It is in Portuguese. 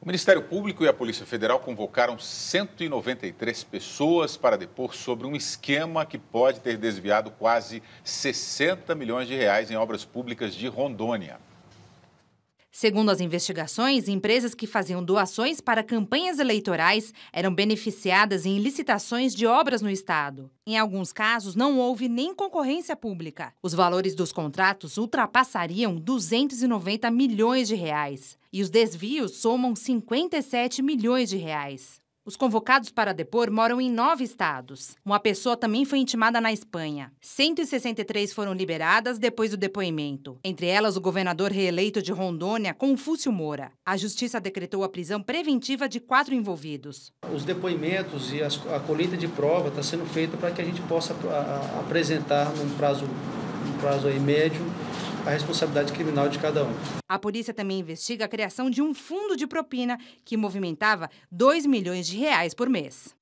O Ministério Público e a Polícia Federal convocaram 193 pessoas para depor sobre um esquema que pode ter desviado quase 60 milhões de reais em obras públicas de Rondônia. Segundo as investigações, empresas que faziam doações para campanhas eleitorais eram beneficiadas em licitações de obras no Estado. Em alguns casos, não houve nem concorrência pública. Os valores dos contratos ultrapassariam 290 milhões de reais. E os desvios somam 57 milhões de reais. Os convocados para depor moram em nove estados. Uma pessoa também foi intimada na Espanha. 163 foram liberadas depois do depoimento. Entre elas, o governador reeleito de Rondônia, Confúcio Moura. A justiça decretou a prisão preventiva de quatro envolvidos. Os depoimentos e a colheita de prova está sendo feita para que a gente possa apresentar num prazo, num prazo aí médio a responsabilidade criminal de cada um. A polícia também investiga a criação de um fundo de propina que movimentava 2 milhões de reais por mês.